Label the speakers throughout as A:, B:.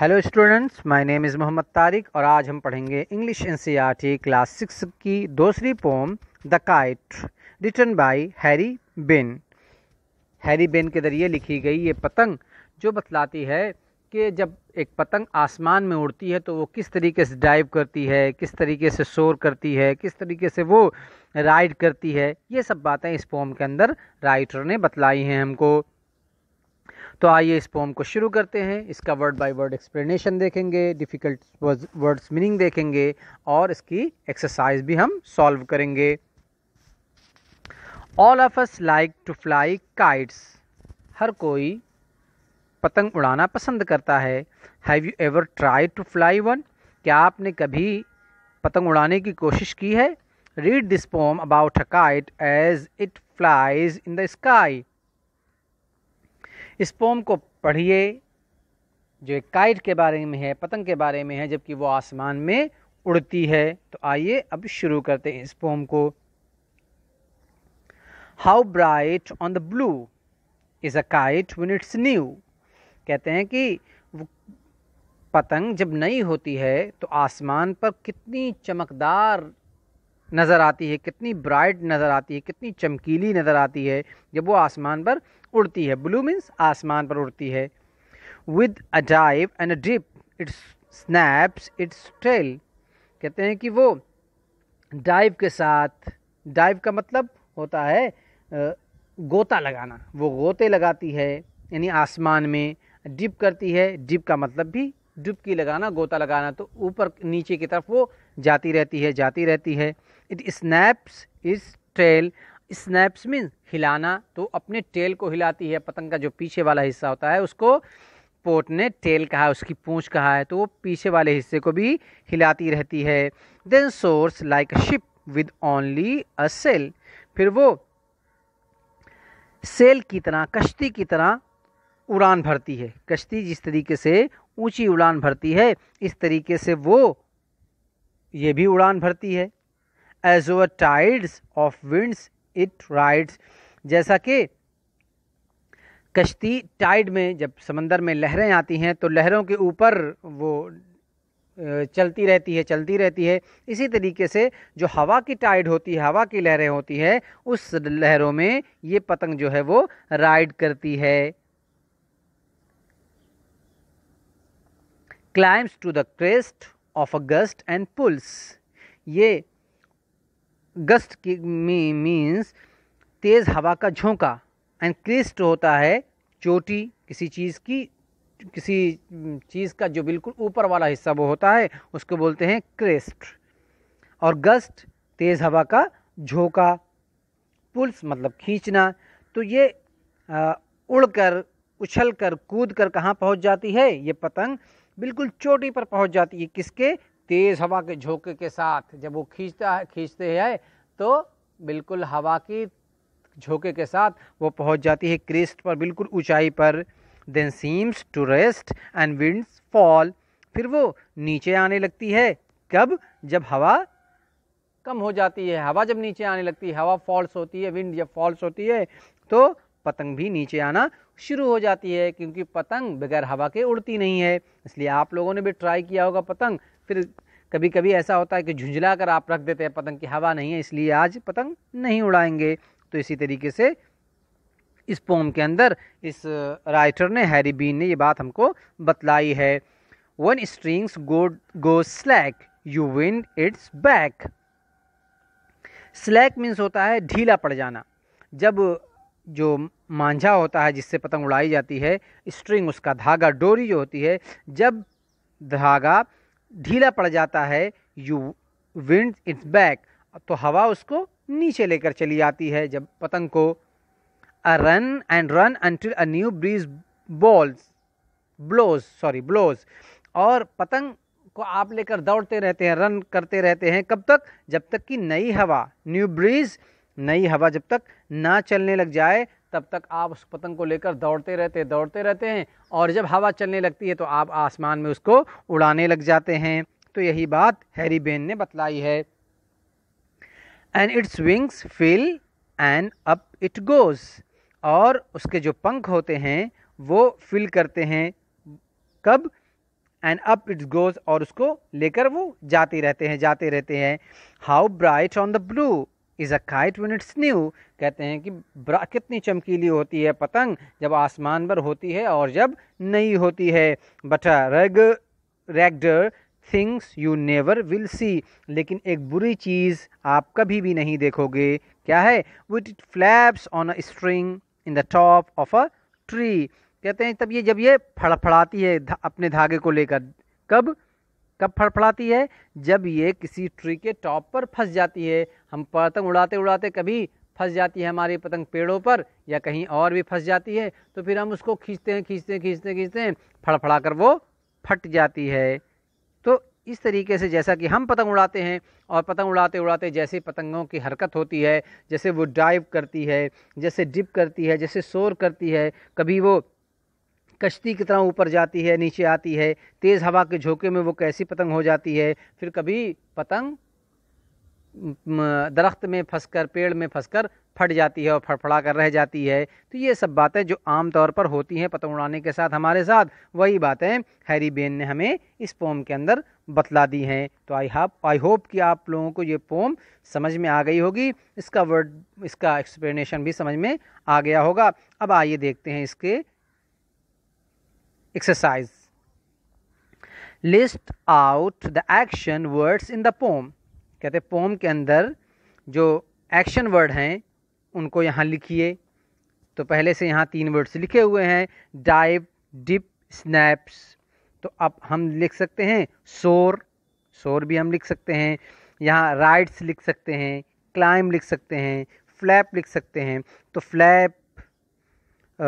A: hello students my name is Mohammad Tariq और आज हम पढ़ेंगे इंग्लिश एन क्लास सिक्स की दूसरी poem the kite written by Harry Behn Harry Behn के ज़रिए लिखी गई ये पतंग जो बतलाती है कि जब एक पतंग आसमान में उड़ती है तो वो किस तरीके से ड्राइव करती है किस तरीके से शोर करती है किस तरीके से वो राइड करती है ये सब बातें इस पोम के अंदर राइटर ने बतलाई हैं हमको तो आइए इस पोम को शुरू करते हैं इसका वर्ड बाय वर्ड एक्सप्लेनेशन देखेंगे डिफ़िकल्ट वर्ड्स मीनिंग देखेंगे और इसकी एक्सरसाइज भी हम सॉल्व करेंगे all of us like to fly kites हर कोई पतंग उड़ाना पसंद करता है have you ever try to fly one क्या आपने कभी पतंग उड़ाने की कोशिश की है read this poem about a kite as it flies in the sky इस पोम को पढ़िए जो एक काइट के बारे में है पतंग के बारे में है जबकि वो आसमान में उड़ती है तो आइए अब शुरू करते हैं इस पोम को how bright on the blue is a kite when it's new कहते हैं कि पतंग जब नई होती है तो आसमान पर कितनी चमकदार नज़र आती है कितनी ब्राइट नज़र आती है कितनी चमकीली नज़र आती है जब वो आसमान पर उड़ती है ब्लू मीन्स आसमान पर उड़ती है with a dive and a dip it snaps its tail कहते हैं कि वो डाइव के साथ डाइव का मतलब होता है गोता लगाना वो गोते लगाती है यानी आसमान में डिप करती है डिप का मतलब भी डुबकी लगाना गोता लगाना तो ऊपर नीचे की तरफ वो जाती रहती है जाती रहती है it snaps its tail snaps mean हिलाना तो अपने टेल को हिलाती है पतंग का जो पीछे वाला हिस्सा होता है उसको पोट ने टेल कहा उसकी पूंछ कहा है तो वो पीछे वाले हिस्से को भी हिलाती रहती है then soars like a ship with only a sail फिर वो सेल की तरह कश्ती की तरह उड़ान भरती है कश्ती जिस तरीके से ऊंची उड़ान भरती है इस तरीके से वो ये भी उड़ान भरती है as over tides of winds it rides जैसा कि कश्ती टाइड में जब समंदर में लहरें आती हैं तो लहरों के ऊपर वो चलती रहती है चलती रहती है इसी तरीके से जो हवा की टाइड होती है हवा की लहरें होती है उस लहरों में ये पतंग जो है वो राइड करती है climbs to the crest of a gust and pulls ये गस्ट की मीन्स तेज़ हवा का झोंका एंड क्रिस्ट होता है चोटी किसी चीज़ की किसी चीज़ का जो बिल्कुल ऊपर वाला हिस्सा वो होता है उसको बोलते हैं क्रिस्ट और गस्ट तेज़ हवा का झोंका पुल्स मतलब खींचना तो ये उड़कर उछल कर कूद कर कहाँ पहुँच जाती है ये पतंग बिल्कुल चोटी पर पहुंच जाती है किसके तेज़ हवा के झोंके के साथ जब वो खींचता है खींचते हैं तो बिल्कुल हवा की झोंके के साथ वो पहुंच जाती है क्रिस्ट पर बिल्कुल ऊंचाई पर then seems to rest and winds fall फिर वो नीचे आने लगती है कब जब हवा कम हो जाती है हवा जब नीचे आने लगती है हवा फॉल्स होती है विंड जब फॉल्स होती है तो पतंग भी नीचे आना शुरू हो जाती है क्योंकि पतंग बगैर हवा के उड़ती नहीं है इसलिए आप लोगों ने भी ट्राई किया होगा पतंग फिर कभी कभी ऐसा होता है कि झुंझला कर आप रख देते हैं पतंग की हवा नहीं है इसलिए आज पतंग नहीं उड़ाएंगे तो इसी तरीके से इस पोम के अंदर इस राइटर ने हैरी बीन ने ये बात हमको बतलाई है when strings go go slack you wind it back slack means होता है ढीला पड़ जाना जब जो मांझा होता है जिससे पतंग उड़ाई जाती है स्ट्रिंग उसका धागा डोरी जो होती है जब धागा ढीला पड़ जाता है यू विंड इट्स बैक तो हवा उसको नीचे लेकर चली आती है जब पतंग को a run and run until a new breeze balls blows sorry blows और पतंग को आप लेकर दौड़ते रहते हैं रन करते रहते हैं कब तक जब तक कि नई हवा न्यू ब्रीज नई हवा जब तक ना चलने लग जाए तब तक आप उस पतंग को लेकर दौड़ते रहते दौड़ते रहते हैं और जब हवा चलने लगती है तो आप आसमान में उसको उड़ाने लग जाते हैं तो यही बात हैरी बेन ने बतलाई है and its wings fill and up it goes और उसके जो पंख होते हैं वो फिल करते हैं कब एंड अप इट्स गोज और उसको लेकर वो जाते रहते हैं जाते रहते हैं how bright on the blue is a kite when it's new कहते हैं कि कितनी चमकीली होती है पतंग जब आसमान पर होती है और जब नई होती है but rag raggeder things you never will see लेकिन एक बुरी चीज़ आप कभी भी नहीं देखोगे क्या है with it flaps on a string in the top of a tree कहते हैं तब ये जब ये फड़फड़ाती है अपने धागे को लेकर कब कब फड़फड़ाती है जब ये किसी ट्री के टॉप पर फंस जाती है हम पतंग उड़ाते उड़ाते कभी फंस जाती है हमारी पतंग पेड़ों पर या कहीं और भी फंस जाती है तो फिर हम उसको खींचते हैं खींचते हैं खींचते हैं खींचते हैं फड़फड़ा कर वो फट जाती है तो इस तरीके से जैसा कि हम पतंग उड़ाते हैं और पतंग उड़ाते उड़ाते जैसे पतंगों की हरकत होती है जैसे वो डाइव करती है जैसे डिप करती है जैसे शोर करती है कभी वो कश्ती की तरह ऊपर जाती है नीचे आती है तेज़ हवा के झोंके में वो कैसी पतंग हो जाती है फिर कभी पतंग दरख्त में फंसकर पेड़ में फंसकर फट जाती है और फड़फड़ा कर रह जाती है तो ये सब बातें जो आम तौर पर होती हैं पतंग उड़ाने के साथ हमारे साथ वही बातें हैरी बेन ने हमें इस पोम के अंदर बतला दी हैं तो आई हाप आई होप कि आप लोगों को ये पोम समझ में आ गई होगी इसका वर्ड इसका एक्सप्लेनेशन भी समझ में आ गया होगा अब आइए देखते हैं इसके exercise list out the action words in the poem कहते पोम के अंदर जो एक्शन वर्ड हैं उनको यहाँ लिखिए तो पहले से यहाँ तीन वर्ड्स लिखे हुए हैं डाइव डिप स्नैप्स तो अब हम लिख सकते हैं शोर शोर भी हम लिख सकते हैं यहाँ राइड्स लिख सकते हैं क्लाइम लिख सकते हैं फ्लैप लिख सकते हैं तो फ्लैप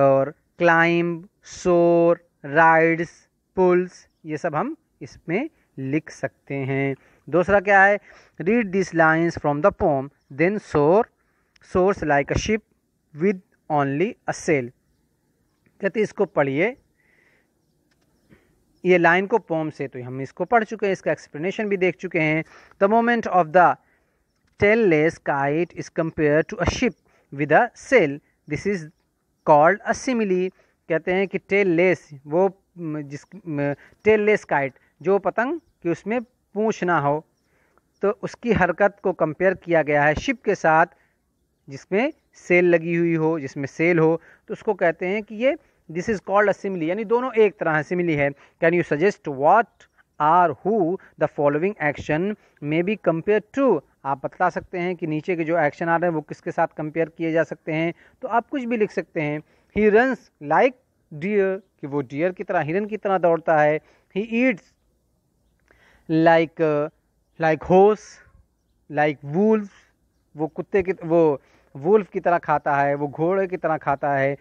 A: और क्लाइम शोर राइड्स पुल्स ये सब हम इसमें लिख सकते हैं दूसरा क्या है read this lines from the poem then soar soars like a ship with only a sail कहते इसको पढ़िए ये लाइन को पोम से तो हम इसको पढ़ चुके हैं इसका एक्सप्लेनेशन भी देख चुके हैं the moment of the tailless kite is compare to a ship with a sail this is called a simile कहते हैं कि टेल लेस वो जिस टेल लेस काइट जो पतंग कि उसमें पूछ ना हो तो उसकी हरकत को कंपेयर किया गया है शिप के साथ जिसमें सेल लगी हुई हो जिसमें सेल हो तो उसको कहते हैं कि ये this is called a simile यानी दोनों एक तरह सिमिली है can you suggest what are who the following action may be compare to आप बता सकते हैं कि नीचे के जो एक्शन आ रहे हैं वो किसके साथ कंपेयर किए जा सकते हैं तो आप कुछ भी लिख सकते हैं ही रन्स लाइक डियर कि वो डियर की तरह हिरन की तरह दौड़ता है he eats like like horse like wolf वो कुत्ते की वो वुल्फ की तरह खाता है वो घोड़े की तरह खाता है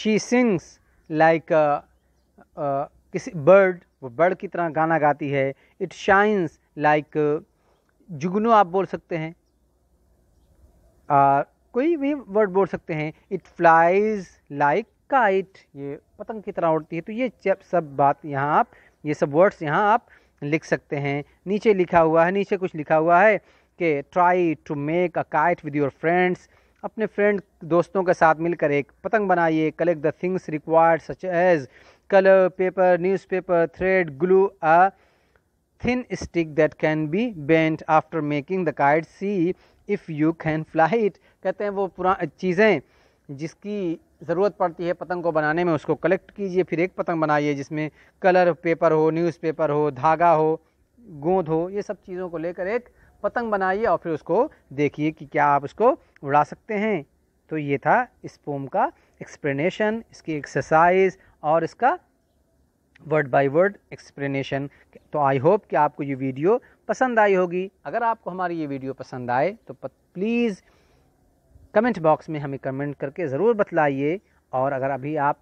A: शी सिंग्स लाइक किसी बर्ड वो बर्ड की तरह गाना गाती है इट शाइन्स लाइक जुगनू आप बोल सकते हैं कोई भी वर्ड बोल सकते हैं इट फ्लाइज लाइक काइट ये पतंग की तरह उड़ती है तो ये सब बात यहाँ आप ये सब वर्ड्स यहाँ आप लिख सकते हैं नीचे लिखा हुआ है नीचे कुछ लिखा हुआ है कि try to make a kite with your friends अपने फ्रेंड दोस्तों के साथ मिलकर एक पतंग बनाइए collect the things required such as colour paper newspaper thread glue a thin stick that can be bent after making the kite see if you can fly it कहते हैं वो पुरा चीज़ें जिसकी ज़रूरत पड़ती है पतंग को बनाने में उसको कलेक्ट कीजिए फिर एक पतंग बनाइए जिसमें कलर पेपर हो न्यूज़पेपर हो धागा हो गोंद हो ये सब चीज़ों को लेकर एक पतंग बनाइए और फिर उसको देखिए कि क्या आप उसको उड़ा सकते हैं तो ये था इस पोम का एक्सप्लेनेशन इसकी एक्सरसाइज और इसका वर्ड बाय वर्ड एक्सप्लेनेशन तो आई होप कि आपको ये वीडियो पसंद आई होगी अगर आपको हमारी ये वीडियो पसंद आए तो प्लीज़ कमेंट बॉक्स में हमें कमेंट करके ज़रूर बतलाइए और अगर अभी आप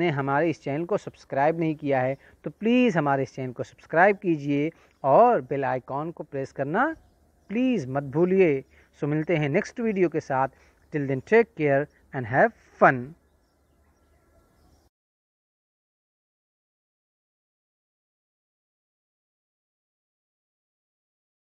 A: ने हमारे इस चैनल को सब्सक्राइब नहीं किया है तो प्लीज़ हमारे इस चैनल को सब्सक्राइब कीजिए और बेल आइकॉन को प्रेस करना प्लीज़ मत भूलिए सो मिलते हैं नेक्स्ट वीडियो के साथ till then take care and have fun